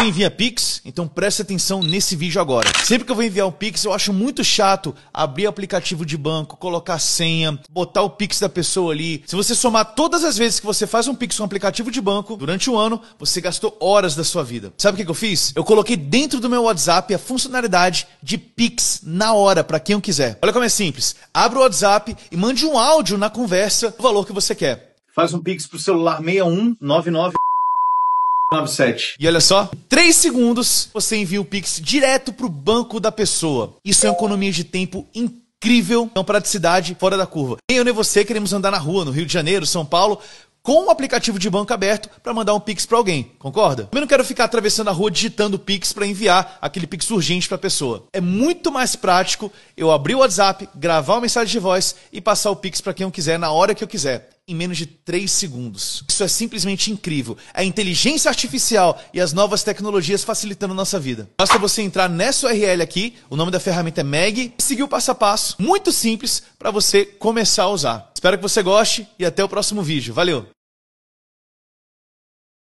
Quem envia Pix? Então preste atenção nesse vídeo agora. Sempre que eu vou enviar um Pix, eu acho muito chato abrir aplicativo de banco, colocar senha, botar o Pix da pessoa ali. Se você somar todas as vezes que você faz um Pix com um aplicativo de banco, durante um ano, você gastou horas da sua vida. Sabe o que eu fiz? Eu coloquei dentro do meu WhatsApp a funcionalidade de Pix na hora, para quem eu quiser. Olha como é simples. Abre o WhatsApp e mande um áudio na conversa, o valor que você quer. Faz um Pix pro celular 6199 97. E olha só, em 3 segundos você envia o Pix direto pro banco da pessoa. Isso é uma economia de tempo incrível, é uma praticidade fora da curva. Nem eu nem você queremos andar na rua no Rio de Janeiro, São Paulo, com o um aplicativo de banco aberto para mandar um Pix para alguém, concorda? Também não quero ficar atravessando a rua digitando o Pix para enviar aquele Pix urgente para a pessoa. É muito mais prático eu abrir o WhatsApp, gravar uma mensagem de voz e passar o Pix para quem eu quiser na hora que eu quiser em menos de 3 segundos. Isso é simplesmente incrível. É a inteligência artificial e as novas tecnologias facilitando nossa vida. Basta você entrar nessa URL aqui, o nome da ferramenta é Meg, e seguir o passo a passo, muito simples, para você começar a usar. Espero que você goste e até o próximo vídeo. Valeu!